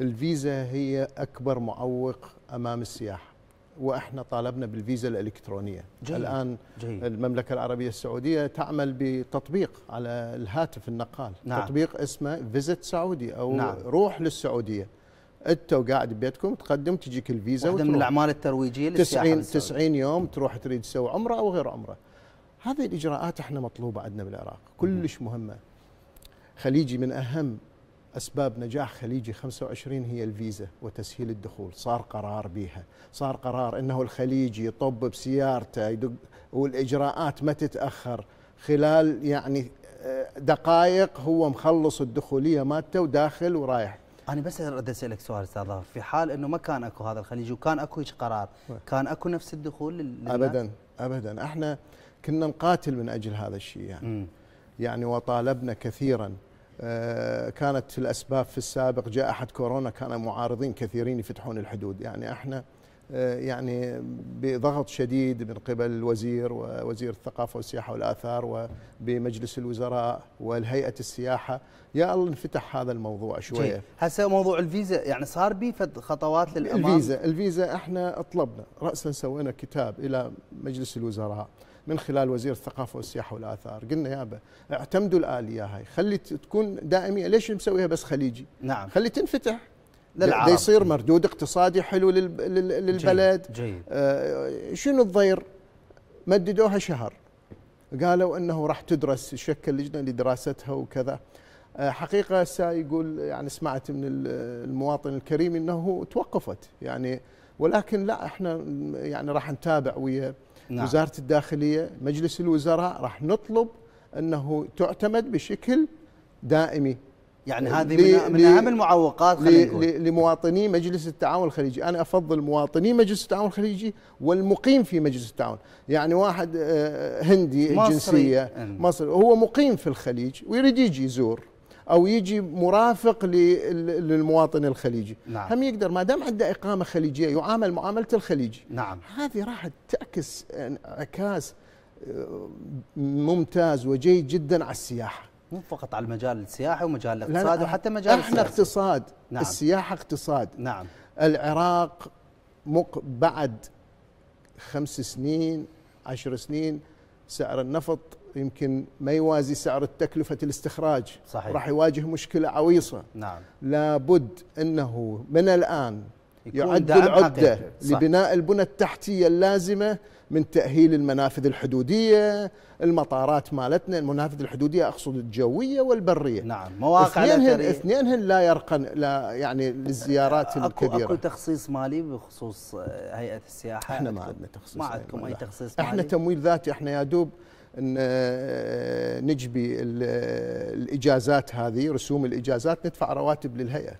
الفيزا هي أكبر معوق أمام السياح واحنا طالبنا بالفيزا الالكترونيه جيد. الان جيد. المملكه العربيه السعوديه تعمل بتطبيق على الهاتف النقال نعم. تطبيق اسمه فيزت سعودي او نعم. روح للسعوديه انت وقاعد ببيتكم تقدم تجيك الفيزا واحده من الاعمال الترويجيه للسياحه 90 90 يوم تروح تريد تسوي عمره او غير عمره هذه الاجراءات احنا مطلوبه عندنا بالعراق كلش مهمه خليجي من اهم أسباب نجاح خليجي 25 هي الفيزا وتسهيل الدخول صار قرار بها، صار قرار أنه الخليجي يطب بسيارته يدق والإجراءات ما تتأخر خلال يعني آه، دقائق هو مخلص الدخولية مالته وداخل ورايح أنا بس أريد أسألك سؤال أستاذ في حال أنه ما كان أكو هذا الخليجي وكان أكو هيك قرار كان أكو نفس الدخول للناس؟ أبدا أبدا إحنا كنا نقاتل من أجل هذا الشيء يعني م. يعني وطالبنا كثيرا آه، كانت الأسباب في السابق جائحة كورونا كان معارضين كثيرين يفتحون الحدود يعني احنا آه، يعني بضغط شديد من قبل الوزير ووزير الثقافة والسياحة والآثار وبمجلس الوزراء والهيئة السياحة يا الله انفتح هذا الموضوع شوية هسه موضوع الفيزا يعني صار فد خطوات للأمام الفيزا الفيزا احنا اطلبنا رأسا سوينا كتاب إلى مجلس الوزراء من خلال وزير الثقافة والسياحة والآثار قلنا يابا اعتمدوا الآلية هاي خلي تكون دائمية ليش مسويها بس خليجي نعم خلي تنفتح للعرب يصير مردود اقتصادي حلو للبلد جيد, جيد. آه شنو الضير مددوها شهر قالوا انه راح تدرس شكل لجنه لدراستها وكذا آه، حقيقه سا يقول يعني سمعت من المواطن الكريم انه توقفت يعني ولكن لا احنا يعني راح نتابع ويا نعم. وزاره الداخليه مجلس الوزراء راح نطلب انه تعتمد بشكل دائمي يعني هذه من, اهم المعوقات لمواطني مجلس التعاون الخليجي، انا افضل مواطني مجلس التعاون الخليجي والمقيم في مجلس التعاون، يعني واحد آه، هندي مصري الجنسيه مصري هو مقيم في الخليج ويريد يجي يزور او يجي مرافق للمواطن الخليجي نعم. هم يقدر ما دام عنده اقامه خليجيه يعامل معامله الخليجي نعم هذه راح تعكس انعكاس آه، ممتاز وجيد جدا على السياحه مو فقط على المجال السياحي ومجال الاقتصاد وحتى مجال احنا اقتصاد نعم. السياحه اقتصاد نعم العراق مق بعد خمس سنين عشر سنين سعر النفط يمكن ما يوازي سعر التكلفة الاستخراج صحيح. راح يواجه مشكلة عويصة نعم. لابد أنه من الآن يعد العدة لبناء البنى التحتية اللازمة من تأهيل المنافذ الحدودية المطارات مالتنا المنافذ الحدودية أقصد الجوية والبرية نعم مواقع اثنينهن, اثنينهن لا يرقن لا يعني للزيارات أكو الكبيرة أكو تخصيص مالي بخصوص آه، هيئة السياحة احنا ما عندنا تخصيص ما عندكم أي تخصيص مالي احنا تمويل ذاتي احنا يا دوب آه، نجبي آه، الإجازات هذه رسوم الإجازات ندفع رواتب للهيئة